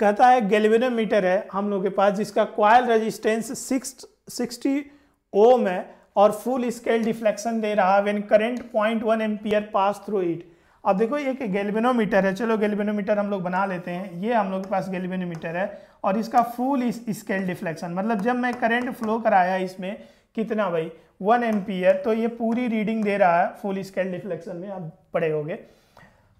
कहता है गैल्वेनोमीटर है हम लोग के पास जिसका coil resistance six sixty ohm है और फुल स्केल डिफ्लेक्शन दे रहा है when current point one ampere pass through it अब देखो कि गैल्वेनोमीटर है चलो गैल्वेनोमीटर हम लोग बना लेते हैं ये हम लोग के पास गैल्वेनोमीटर है और इसका फुल स्केल डिफ्लेक्शन मतलब जब मैं करंट फ्लो कराया इसमें कितना भाई वन एम्पियर तो ये पूरी रीडिंग दे रहा है फुल स्केल डिफ्लेक्शन में आप पढ़े होगे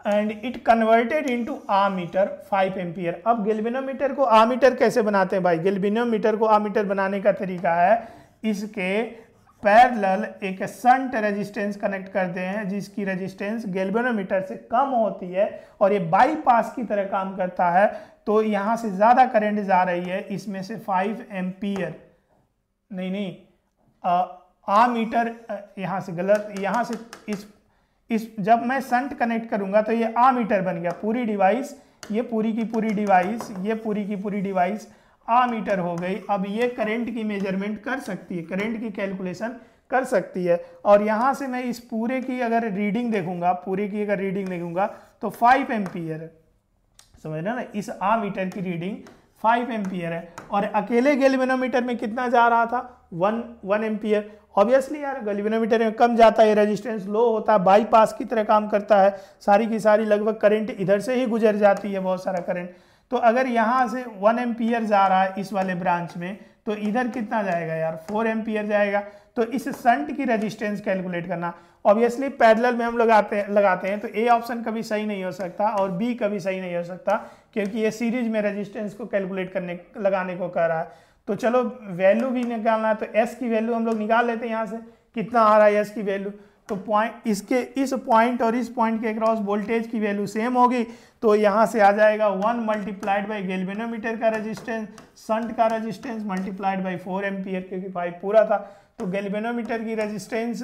and it converted to ammeter five ampere अब गेल्बिनोमीटर को आ मीटर कैसे बनाते हैं भाई गेल्बिनोमीटर को आ मीटर बनाने का तरीका है इसके पैरल एक संट रेजिस्टेंस कनेक्ट करते हैं जिसकी रेजिस्टेंस गेल्बेनोमीटर से कम होती है और ये बाईपास की तरह काम करता है तो यहाँ से ज़्यादा करंट जा रही है इसमें से 5 एम्पियर नहीं नहीं आ, आ मीटर यहाँ से गलत यहाँ से इस इस जब मैं संट कनेक्ट करूंगा तो ये आ मीटर बन गया पूरी डिवाइस ये पूरी की पूरी डिवाइस ये पूरी की पूरी डिवाइस आ मीटर हो गई अब ये करंट की मेजरमेंट कर सकती है करंट की कैलकुलेशन कर सकती है और यहाँ से मैं इस पूरे की अगर रीडिंग देखूंगा पूरे की अगर रीडिंग देखूंगा तो फाइव एम्पियर है समझ रहे ना इस आ मीटर की रीडिंग फाइव एम्पियर है और अकेले गैल्वेनोमीटर में कितना जा रहा था वन वन एम्पियर ऑब्वियसली यार गलिविनोमीटर में कम जाता है रेजिस्टेंस लो होता है बाईपास की तरह काम करता है सारी की सारी लगभग करंट इधर से ही गुजर जाती है बहुत सारा करंट तो अगर यहाँ से वन एम्पियर जा रहा है इस वाले ब्रांच में तो इधर कितना जाएगा यार फोर एम्पियर जाएगा तो इस संट की रेजिस्टेंस कैलकुलेट करना ऑब्वियसली पैदल में हम लगाते लगाते हैं तो ए ऑप्शन कभी सही नहीं हो सकता और बी कभी सही नहीं हो सकता क्योंकि ये सीरीज में रेजिस्टेंस को कैलकुलेट करने लगाने को कह रहा है तो चलो वैल्यू भी निकालना है तो एस की वैल्यू हम लोग निकाल लेते हैं यहाँ से कितना आ रहा है एस की वैल्यू तो पॉइंट इसके इस पॉइंट और इस पॉइंट के अक्रॉस वोल्टेज की वैल्यू सेम होगी तो यहाँ से आ जाएगा वन मल्टीप्लाइड बाई गेल्बेनोमीटर का रेजिस्टेंस संट का resistance multiplied by four M क्योंकि फाइव पूरा था तो गेल्बेनोमीटर की रजिस्टेंस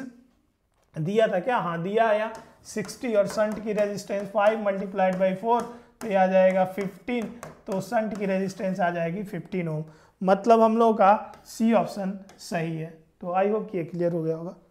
दिया था क्या हाँ दिया आया सिक्सटी और संट की resistance five multiplied by four तो ये आ जाएगा 15 तो संट की रेजिस्टेंस आ जाएगी 15 ओम मतलब हम लोगों का सी ऑप्शन सही है तो आई होप कि ये क्लियर हो गया होगा